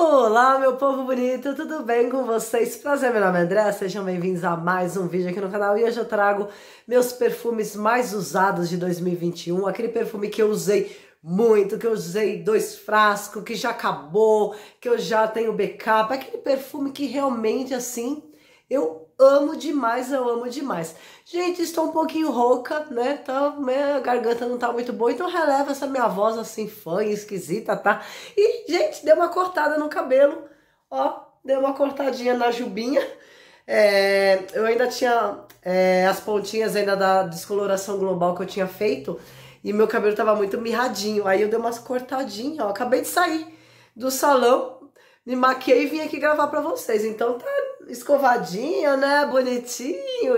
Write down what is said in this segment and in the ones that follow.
Olá, meu povo bonito, tudo bem com vocês? Prazer, meu nome é André, sejam bem-vindos a mais um vídeo aqui no canal e hoje eu trago meus perfumes mais usados de 2021, aquele perfume que eu usei muito, que eu usei dois frascos, que já acabou, que eu já tenho backup, aquele perfume que realmente assim eu amo demais, eu amo demais. Gente, estou um pouquinho rouca, né? Tá, minha garganta não tá muito boa, então releva essa minha voz assim fã esquisita, tá? E, gente, deu uma cortada no cabelo, ó, deu uma cortadinha na jubinha. É, eu ainda tinha é, as pontinhas ainda da descoloração global que eu tinha feito e meu cabelo tava muito mirradinho. Aí eu dei umas cortadinhas, ó. Acabei de sair do salão, me maquei e vim aqui gravar pra vocês. Então tá escovadinho, né? Bonitinho.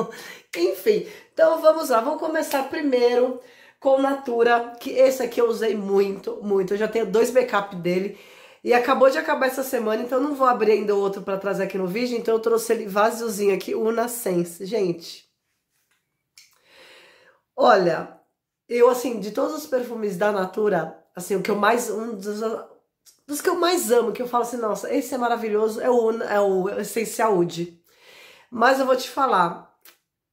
Enfim, então vamos lá. Vamos começar primeiro com Natura, que esse aqui eu usei muito, muito. Eu já tenho dois backup dele. E acabou de acabar essa semana, então não vou abrir ainda outro para trazer aqui no vídeo. Então eu trouxe ele vaziozinho aqui, o Nascense. Gente, olha, eu assim, de todos os perfumes da Natura, assim, o que eu mais, um dos, dos que eu mais amo, que eu falo assim, nossa, esse é maravilhoso, é o, é o Essencial Wood. Mas eu vou te falar,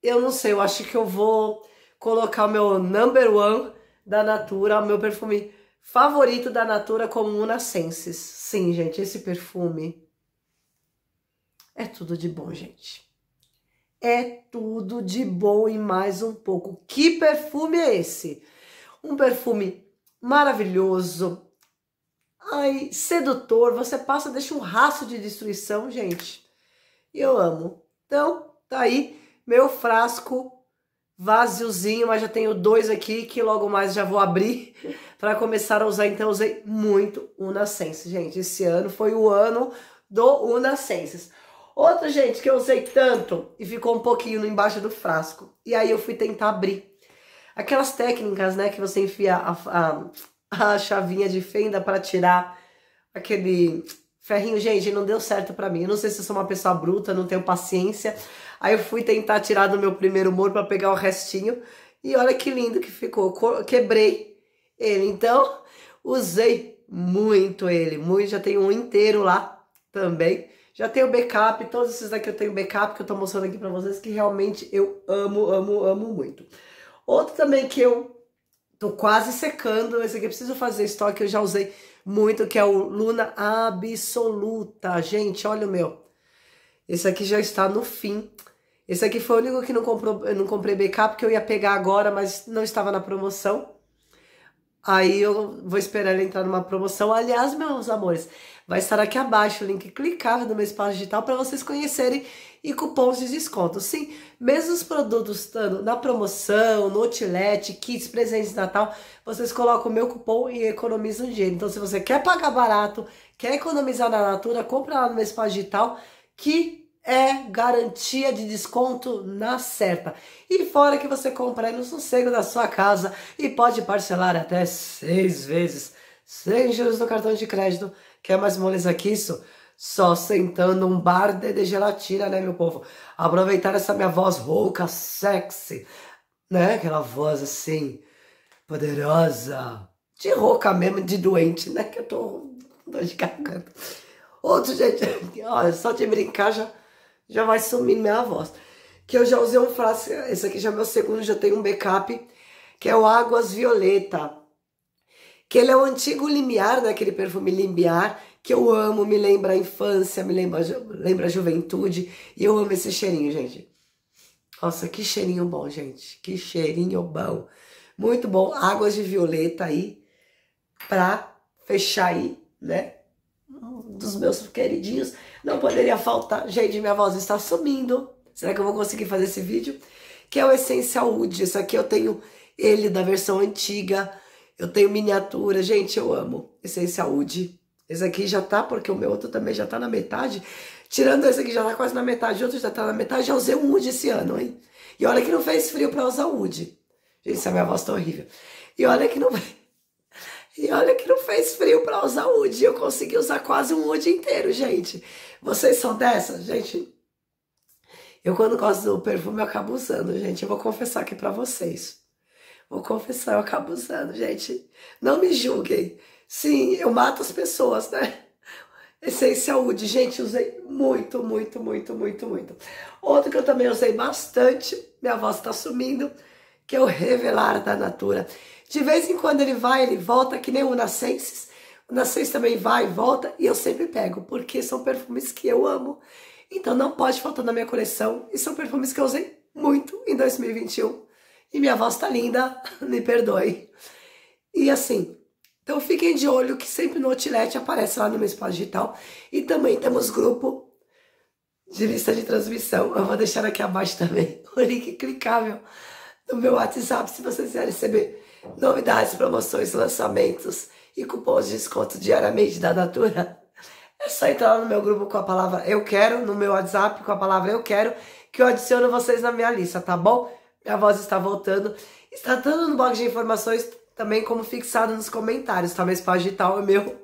eu não sei, eu acho que eu vou colocar o meu number one da Natura, o meu perfume favorito da Natura como Unacensis. Sim, gente, esse perfume é tudo de bom, gente. É tudo de bom e mais um pouco. Que perfume é esse? Um perfume maravilhoso, Ai, sedutor, você passa, deixa um rastro de destruição, gente. Eu amo. Então, tá aí meu frasco vaziozinho, mas já tenho dois aqui que logo mais já vou abrir para começar a usar. Então, usei muito o Unasense, gente. Esse ano foi o ano do Unasenses. Outra, gente, que eu usei tanto e ficou um pouquinho embaixo do frasco. E aí eu fui tentar abrir. Aquelas técnicas, né, que você enfia a, a a chavinha de fenda para tirar aquele ferrinho. Gente, não deu certo para mim. Eu não sei se eu sou uma pessoa bruta, não tenho paciência. Aí eu fui tentar tirar do meu primeiro molho para pegar o restinho. E olha que lindo que ficou. Quebrei ele. Então, usei muito ele. Muito, já tenho um inteiro lá também. Já tenho backup, todos esses daqui eu tenho backup que eu tô mostrando aqui para vocês que realmente eu amo, amo, amo muito. Outro também que eu Tô quase secando. Esse aqui eu preciso fazer estoque. Eu já usei muito, que é o Luna Absoluta. Gente, olha o meu. Esse aqui já está no fim. Esse aqui foi o único que não comprou, eu não comprei BK, porque eu ia pegar agora, mas não estava na promoção. Aí eu vou esperar ele entrar numa promoção. Aliás, meus amores, Vai estar aqui abaixo o link clicável do meu espaço digital para vocês conhecerem e cupons de desconto. Sim, mesmo os produtos estando na promoção, no outlet, kits, presentes de Natal, vocês colocam o meu cupom e economizam dinheiro. Então, se você quer pagar barato, quer economizar na Natura, compra lá no meu espaço digital que é garantia de desconto na certa. E fora que você compra aí no sossego da sua casa e pode parcelar até seis vezes sem juros no cartão de crédito Quer mais moleza que isso? Só sentando um bar de gelatina, né, meu povo? Aproveitar essa minha voz rouca, sexy, né? Aquela voz assim, poderosa. De rouca mesmo, de doente, né? Que eu tô dor de garganta. Outro, gente, olha, só de brincar já, já vai sumindo minha voz. Que eu já usei um frasco, esse aqui já é meu segundo, já tem um backup, que é o Águas Violeta que ele é o antigo limiar, né? Aquele perfume limiar que eu amo, me lembra a infância, me lembra, lembra a juventude. E eu amo esse cheirinho, gente. Nossa, que cheirinho bom, gente. Que cheirinho bom. Muito bom. Águas de violeta aí pra fechar aí, né? Um dos meus queridinhos. Não poderia faltar. Gente, minha voz está sumindo. Será que eu vou conseguir fazer esse vídeo? Que é o Essencial Wood. Esse aqui eu tenho ele da versão antiga eu tenho miniatura, gente, eu amo. Esse é saúde. Esse aqui já tá, porque o meu outro também já tá na metade. Tirando esse aqui, já tá quase na metade, o outro já tá na metade. Já usei um Wood esse ano, hein? E olha que não fez frio pra usar Wood. Gente, essa minha voz tá horrível. E olha que não. E olha que não fez frio pra usar Wood. Eu consegui usar quase um Wood inteiro, gente. Vocês são dessas? Gente, eu quando gosto do perfume eu acabo usando, gente. Eu vou confessar aqui pra vocês. Vou confessar, eu acabo usando, gente. Não me julguem. Sim, eu mato as pessoas, né? Essencial Wood, gente, usei muito, muito, muito, muito, muito. Outro que eu também usei bastante, minha voz está sumindo, que é o Revelar da Natura. De vez em quando ele vai, ele volta, que nem o Nascenses. O Nascens também vai e volta, e eu sempre pego, porque são perfumes que eu amo. Então não pode faltar na minha coleção, e são perfumes que eu usei muito em 2021. E minha voz tá linda, me perdoe. E assim, então fiquem de olho que sempre no Outlet aparece lá no meu espaço digital. E também temos grupo de lista de transmissão. Eu vou deixar aqui abaixo também o link clicável no meu WhatsApp se vocês quiserem receber novidades, promoções, lançamentos e cupons de desconto diariamente da Natura. É só entrar lá no meu grupo com a palavra eu quero, no meu WhatsApp com a palavra eu quero, que eu adiciono vocês na minha lista, tá bom? Minha voz está voltando. Está tanto no blog de informações também como fixado nos comentários, tá? para digital é meu,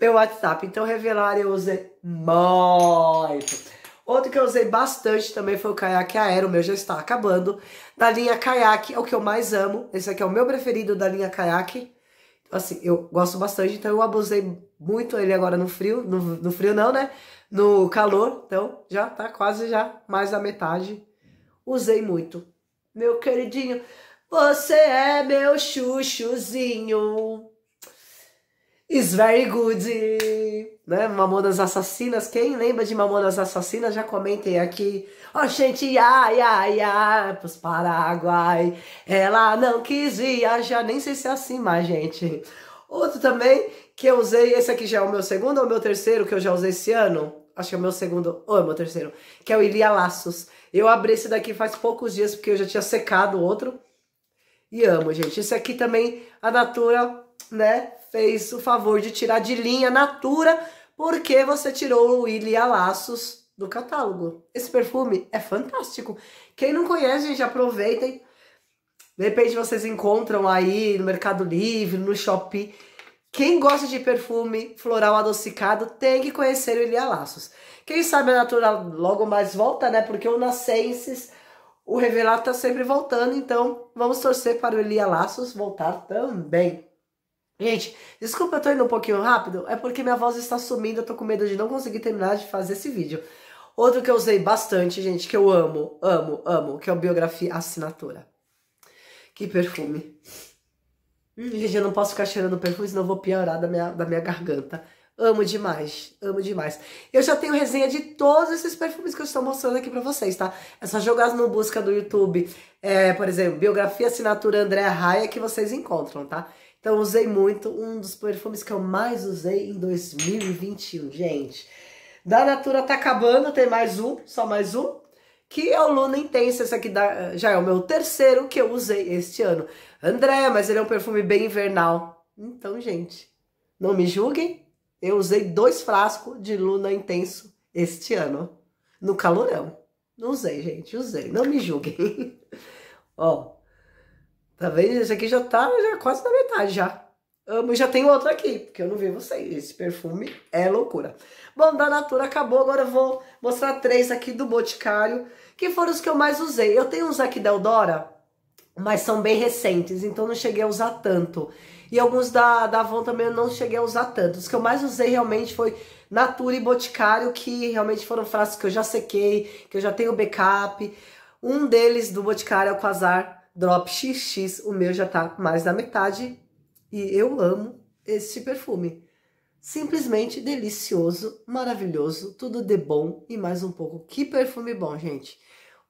meu WhatsApp. Então, revelar eu usei muito. Outro que eu usei bastante também foi o caiaque aero. o meu já está acabando. Da linha caiaque, é o que eu mais amo. Esse aqui é o meu preferido da linha caiaque. Então, assim, eu gosto bastante, então eu abusei muito ele agora no frio. No, no frio não, né? No calor. Então, já tá quase já mais da metade. Usei muito meu queridinho. Você é meu chuchuzinho. it's very good. Né? Mamonas Assassinas. Quem lembra de Mamonas Assassinas, já comentei aqui. Ó, oh, gente, ai, ai, ai, pros Paraguai. Ela não quis viajar. Nem sei se é assim mais, gente. Outro também que eu usei, esse aqui já é o meu segundo ou meu terceiro que eu já usei esse ano? acho que é o meu segundo, ou é o meu terceiro, que é o Ilia Laços. Eu abri esse daqui faz poucos dias, porque eu já tinha secado o outro. E amo, gente. Esse aqui também, a Natura, né, fez o favor de tirar de linha Natura, porque você tirou o Ilia Laços do catálogo. Esse perfume é fantástico. Quem não conhece, gente, aproveitem. De repente vocês encontram aí no Mercado Livre, no Shopping quem gosta de perfume floral adocicado tem que conhecer o Ilia Laços. Quem sabe a é Natura logo mais volta, né? Porque o Nascenses, o Revelado tá sempre voltando, então vamos torcer para o Ilia Laços voltar também. Gente, desculpa eu tô indo um pouquinho rápido, é porque minha voz está sumindo, eu tô com medo de não conseguir terminar de fazer esse vídeo. Outro que eu usei bastante, gente, que eu amo, amo, amo, que é o Biografia Assinatura. Que perfume. Hum, gente, eu não posso ficar cheirando perfume, senão eu vou piorar da minha, da minha garganta. Amo demais, amo demais. Eu já tenho resenha de todos esses perfumes que eu estou mostrando aqui para vocês, tá? É só jogar no busca do YouTube, é, por exemplo, biografia, assinatura Andréa Raia, que vocês encontram, tá? Então, usei muito, um dos perfumes que eu mais usei em 2021, gente. Da Natura tá acabando, tem mais um, só mais um. Que é o Luna Intensa, esse aqui da, já é o meu terceiro que eu usei este ano. André, mas ele é um perfume bem invernal. Então, gente, não me julguem. Eu usei dois frascos de Luna Intenso este ano. No calorão. Não usei, gente, usei. Não me julguem. Ó, tá vendo? Esse aqui já tá já quase na metade já. Amo, já tem outro aqui, porque eu não vi vocês. Esse perfume é loucura. Bom, da Natura acabou, agora eu vou mostrar três aqui do Boticário, que foram os que eu mais usei. Eu tenho uns aqui da Eldora, mas são bem recentes, então não cheguei a usar tanto. E alguns da, da Avon também eu não cheguei a usar tanto. Os que eu mais usei realmente foi Natura e Boticário, que realmente foram frascos que eu já sequei, que eu já tenho backup. Um deles do Boticário é o Quasar Drop XX, o meu já tá mais da metade. E eu amo esse perfume. Simplesmente delicioso, maravilhoso, tudo de bom e mais um pouco. Que perfume bom, gente!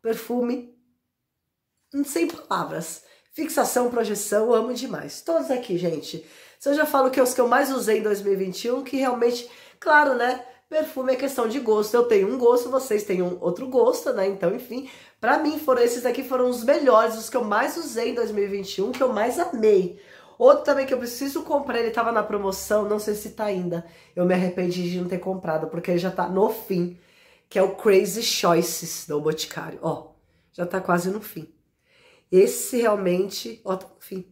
Perfume sem palavras. Fixação, projeção, amo demais. Todos aqui, gente. Se eu já falo que é os que eu mais usei em 2021, que realmente, claro, né? Perfume é questão de gosto. Eu tenho um gosto, vocês têm um outro gosto, né? Então, enfim, para mim foram esses aqui foram os melhores, os que eu mais usei em 2021, que eu mais amei. Outro também que eu preciso comprar, ele tava na promoção, não sei se tá ainda. Eu me arrependi de não ter comprado, porque ele já tá no fim, que é o Crazy Choices do Boticário. Ó, já tá quase no fim. Esse realmente, ó, enfim.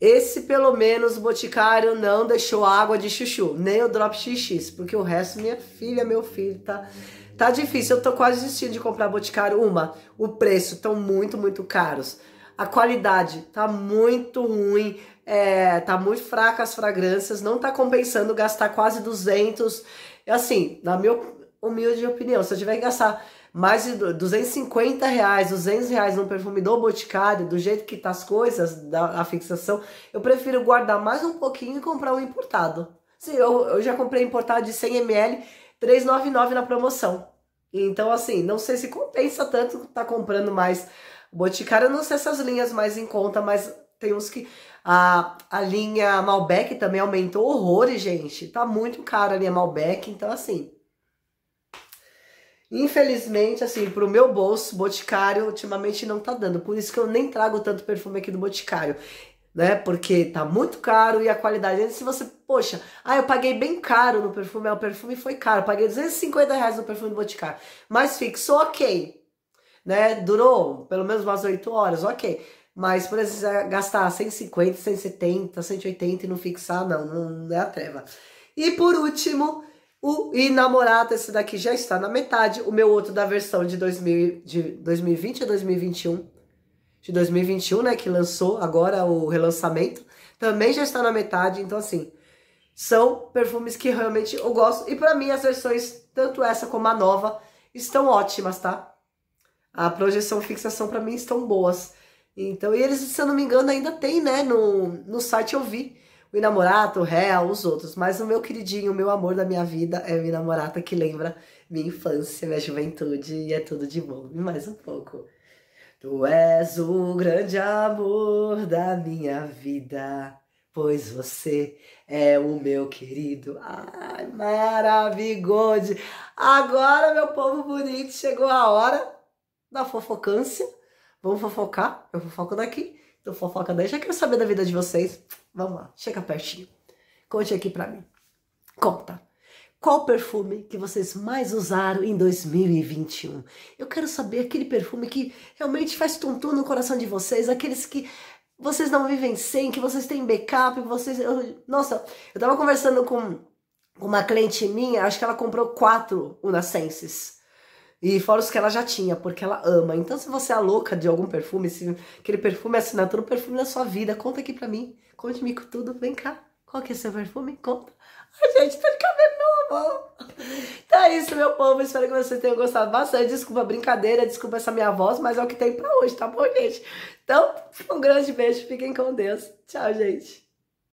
Esse pelo menos o Boticário não deixou água de chuchu, nem o Drop XX, porque o resto, minha filha, meu filho, tá tá difícil. Eu tô quase desistindo de comprar Boticário uma. O preço estão muito, muito caros. A qualidade tá muito ruim, é, tá muito fraca as fragrâncias, não tá compensando gastar quase 200. Assim, na minha humilde opinião, se eu tiver que gastar mais de 250 reais, 200 reais num perfume do Boticário, do jeito que tá as coisas, da, a fixação, eu prefiro guardar mais um pouquinho e comprar um importado. Sim, eu, eu já comprei importado de 100ml, 3,99 na promoção. Então, assim, não sei se compensa tanto tá comprando mais Boticário, eu não sei essas linhas mais em conta, mas tem uns que... A, a linha Malbec também aumentou horrores, gente. Tá muito caro a linha Malbec, então assim... Infelizmente, assim, pro meu bolso, Boticário ultimamente não tá dando. Por isso que eu nem trago tanto perfume aqui do Boticário, né? Porque tá muito caro e a qualidade. se você, poxa, ah, eu paguei bem caro no perfume, ah, o perfume foi caro, paguei 250 reais no perfume do Boticário. Mas fixou ok, né? Durou pelo menos umas 8 horas, ok. Mas precisa gastar 150, 170, 180 e não fixar, não, não é a treva. E por último, o Inamorata, esse daqui já está na metade. O meu outro da versão de, 2000, de 2020 a 2021. De 2021, né? Que lançou agora o relançamento. Também já está na metade. Então, assim, são perfumes que realmente eu gosto. E para mim, as versões, tanto essa como a nova, estão ótimas, tá? A projeção fixação para mim estão boas. Então, e eles, se eu não me engano, ainda tem, né? No, no site eu vi o namorado, o réu, os outros. Mas o meu queridinho, o meu amor da minha vida é o Inamorata que lembra minha infância, minha juventude e é tudo de bom. mais um pouco. Tu és o grande amor da minha vida, pois você é o meu querido. Ai, maravilhoso! Agora, meu povo bonito, chegou a hora da fofocância. Vamos fofocar? Eu fofoco daqui do Fofoca daí, Já quero saber da vida de vocês. Vamos lá, chega pertinho. Conte aqui pra mim. Conta. Qual perfume que vocês mais usaram em 2021? Eu quero saber aquele perfume que realmente faz tontum no coração de vocês, aqueles que vocês não vivem sem, que vocês têm backup, que vocês. Eu... nossa, eu tava conversando com uma cliente minha, acho que ela comprou quatro Unacenses e fora os que ela já tinha, porque ela ama. Então, se você é louca de algum perfume, se aquele perfume é assinatura, o perfume da sua vida, conta aqui pra mim. Conte-me com tudo. Vem cá. Qual que é seu perfume? Conta. A gente tá de cabelo novo. Então é isso, meu povo. Espero que vocês tenham gostado bastante. Desculpa a brincadeira, desculpa essa minha voz, mas é o que tem pra hoje, tá bom, gente? Então, um grande beijo. Fiquem com Deus. Tchau, gente.